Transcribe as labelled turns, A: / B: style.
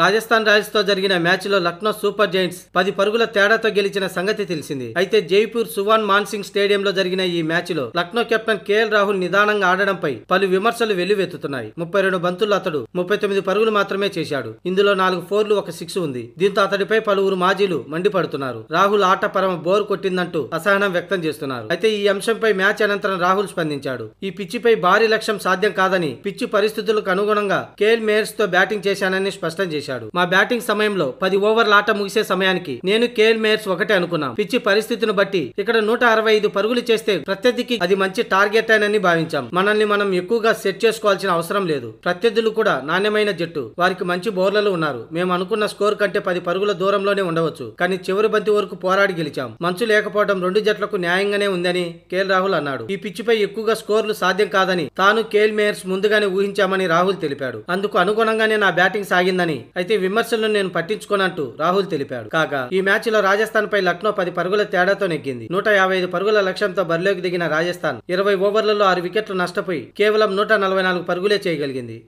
A: రాజస్థాన్ తో జరిగిన మ్యాచ్ లో లక్నో సూపర్ జైంట్స్ పది పరుగుల తేడాతో గెలిచిన సంగతి తెలిసింది అయితే జైపూర్ సువాన్ మాన్సింగ్ స్టేడియంలో జరిగిన ఈ మ్యాచ్ లో లక్నో కెప్టెన్ కేఎల్ రాహుల్ నిదానంగా ఆడడంపై పలు విమర్శలు వెల్లువెత్తుతున్నాయి ముప్పై రెండు బంతులు అతడు ముప్పై తొమ్మిది పరుగులు మాత్రమే చేశాడు ఇందులో నాలుగు ఫోర్లు ఒక సిక్స్ ఉంది దీంతో అతడిపై పలువురు మాజీలు మండిపడుతున్నారు రాహుల్ ఆట పరమ బోర్ కొట్టిందంటూ అసహనం వ్యక్తం చేస్తున్నారు అయితే ఈ అంశంపై మ్యాచ్ అనంతరం రాహుల్ స్పందించాడు ఈ పిచ్చిపై భారీ లక్ష్యం సాధ్యం కాదని పిచ్చి పరిస్థితులకు అనుగుణంగా కేఎల్ మేయర్స్ తో బ్యాటింగ్ చేశానని స్పష్టం చేశారు చేశాడు మా బ్యాటింగ్ సమయంలో పది ఓవర్ల ఆట ముగిసే సమయానికి నేను కేఎల్ మేయర్స్ ఒకటే అనుకున్నాం పిచ్చి పరిస్థితిని బట్టి ఇక్కడ నూట అరవై ఐదు పరుగులు చేస్తే ప్రత్యర్థికి అది మంచి టార్గెట్ అని భావించాం మనల్ని మనం ఎక్కువగా సెట్ చేసుకోవాల్సిన అవసరం లేదు ప్రత్యర్థులు కూడా నాణ్యమైన జట్టు వారికి మంచి బౌలర్లు ఉన్నారు మేము అనుకున్న స్కోర్ కంటే పది పరుగుల దూరంలోనే ఉండవచ్చు కానీ చివరి బంతి వరకు పోరాడి గెలిచాం మంచు లేకపోవడం రెండు జట్లకు న్యాయంగానే ఉందని కేఎల్ రాహుల్ అన్నాడు ఈ పిచ్చిపై ఎక్కువగా స్కోర్లు సాధ్యం కాదని తాను కేఎల్ మేయర్స్ ముందుగానే ఊహించామని రాహుల్ తెలిపాడు అందుకు అనుగుణంగానే నా బ్యాటింగ్ సాగిందని అయితే విమర్శలను నేను పట్టించుకోనంటూ రాహుల్ తెలిపాడు కాగా ఈ మ్యాచ్ లో రాజస్థాన్ పై లక్నో పది పరుగుల తేడాతో నెగ్గింది నూట యాభై ఐదు పరుగుల లక్ష్యంతో బరిలోకి దిగిన రాజస్థాన్ ఇరవై ఓవర్లలో ఆరు వికెట్లు నష్టపోయి కేవలం నూట నలభై నాలుగు పరుగులే చేయగలిగింది